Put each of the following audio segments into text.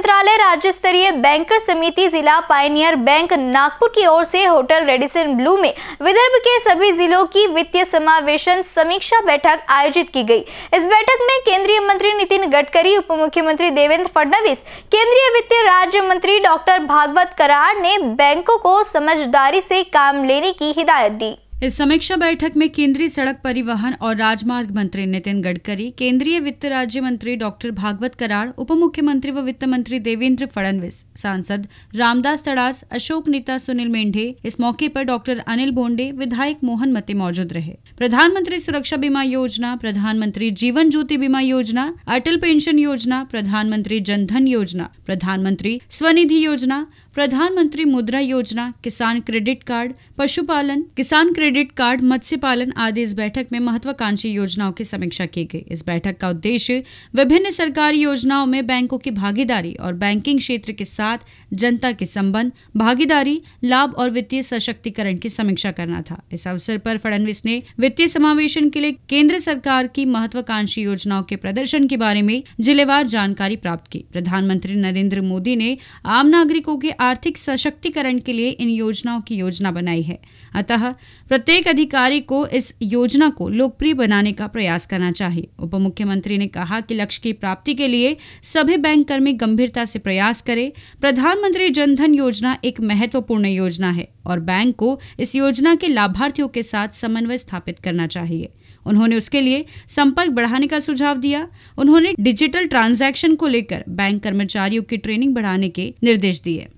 मंत्रालय राज्य स्तरीय बैंकर समिति जिला पायनियर बैंक नागपुर की ओर से होटल रेडिसन ब्लू में विदर्भ के सभी जिलों की वित्तीय समावेशन समीक्षा बैठक आयोजित की गई इस बैठक में केंद्रीय मंत्री नितिन गडकरी उप मुख्यमंत्री देवेंद्र फडणवीस केंद्रीय वित्त राज्य मंत्री डॉक्टर भागवत करार ने बैंकों को समझदारी से काम लेने की हिदायत दी इस समीक्षा बैठक में केंद्रीय सड़क परिवहन और राजमार्ग मंत्री नितिन गडकरी केंद्रीय वित्त राज्य मंत्री डॉक्टर भागवत करार उप मुख्यमंत्री व वित्त मंत्री देवेंद्र फडणवीस सांसद रामदास तड़ास अशोक नेता सुनील मेंढे इस मौके पर डॉक्टर अनिल बोंडे विधायक मोहन मते मौजूद रहे प्रधानमंत्री सुरक्षा बीमा योजना प्रधानमंत्री जीवन ज्योति बीमा योजना अटल पेंशन योजना प्रधानमंत्री जनधन योजना प्रधानमंत्री स्वनिधि योजना प्रधानमंत्री मुद्रा योजना किसान क्रेडिट कार्ड पशुपालन किसान क्रेडिट कार्ड मत्स्य पालन आदि इस बैठक में महत्वाकांक्षी योजनाओं की समीक्षा की गई इस बैठक का उद्देश्य विभिन्न सरकारी योजनाओं में बैंकों की भागीदारी और बैंकिंग क्षेत्र के साथ जनता के संबंध भागीदारी लाभ और वित्तीय सशक्तिकरण की समीक्षा करना था इस अवसर पर फडणवीस ने वित्तीय समावेशन के लिए केंद्र सरकार की महत्वाकांक्षी योजनाओं के प्रदर्शन के बारे में जिलेवार जानकारी प्राप्त की प्रधानमंत्री नरेंद्र मोदी ने आम नागरिकों के आर्थिक सशक्तिकरण के लिए इन योजनाओं की योजना बनाई है अतः प्रत्येक अधिकारी को इस योजना को लोकप्रिय बनाने का प्रयास करना चाहिए उप मुख्यमंत्री ने कहा कि लक्ष्य की प्राप्ति के लिए सभी बैंक कर्मी गंभीरता से प्रयास करें प्रधानमंत्री जनधन योजना एक महत्वपूर्ण योजना है और बैंक को इस योजना के लाभार्थियों के साथ समन्वय स्थापित करना चाहिए उन्होंने उसके लिए संपर्क बढ़ाने का सुझाव दिया उन्होंने डिजिटल ट्रांजैक्शन को लेकर बैंक कर्मचारियों की ट्रेनिंग बढ़ाने के निर्देश दिए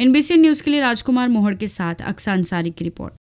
एनबीसी न्यूज़ के लिए राजकुमार मोहड़ के साथ अक्सा अंसारी की रिपोर्ट